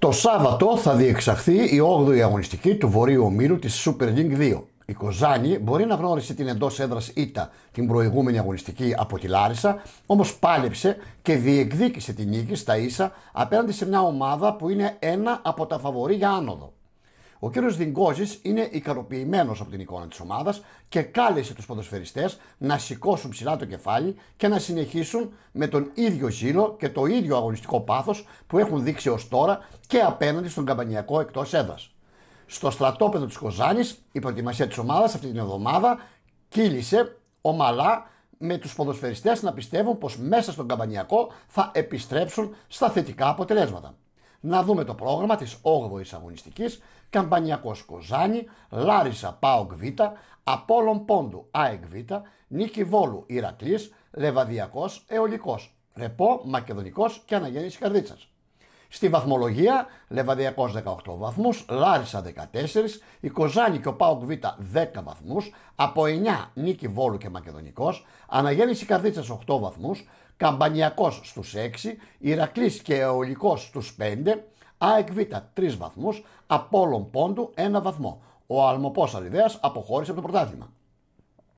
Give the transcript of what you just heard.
Το Σάββατο θα διεξαχθεί η 8η αγωνιστική του Βορείου Ομίλου της Super League 2. Η Κοζάνη μπορεί να γνώρισε την εντός έδρας ήττα την προηγούμενη αγωνιστική από τη Λάρισα, όμως πάλεψε και διεκδίκησε την νίκη στα ίσα απέναντι σε μια ομάδα που είναι ένα από τα φαβορή για άνοδο. Ο κ. Διγκόζης είναι ικανοποιημένος από την εικόνα της ομάδας και κάλεσε τους ποδοσφαιριστές να σηκώσουν ψηλά το κεφάλι και να συνεχίσουν με τον ίδιο ζήλο και το ίδιο αγωνιστικό πάθος που έχουν δείξει ως τώρα και απέναντι στον καμπανιακό εκτός έδρας. Στο στρατόπεδο της Κοζάνης, η προετοιμασία της ομάδας αυτή την εβδομάδα κύλησε ομαλά με τους ποδοσφαιριστές να πιστεύουν πως μέσα στον καμπανιακό θα επιστρέψουν στα θετικά αποτελέσματα να δούμε το πρόγραμμα της 8ης αγωνιστικής, Καμπανιακός Κοζάνη, Λάρισα ΠΑΟΚ Β, Απόλλων Πόντου ΑΕΚ Β, Νίκη Βόλου Ηρακλής, Λεβαδιακός Αιωλικός, Ρεπό Μακεδονικός και Αναγέννηση Καρδίτσας. Στη βαθμολογία, Λεβαδιακός 18 βαθμούς, Λάρισα 14, η Κοζάνη και ο Πάοκ Β 10 βαθμούς, από 9 Νίκη Βόλου και Μακεδονικός, Αναγέννηση Καρδίτσας 8 βαθμούς, Καμπανιακός στους 6, Ηρακλής και Αιωλικός στους 5, ΑΕΚ Β 3 βαθμούς, Απόλλων Πόντου 1 βαθμό. Ο Αλμοπός Αλυδέας αποχώρησε από το πρωτάθλημα.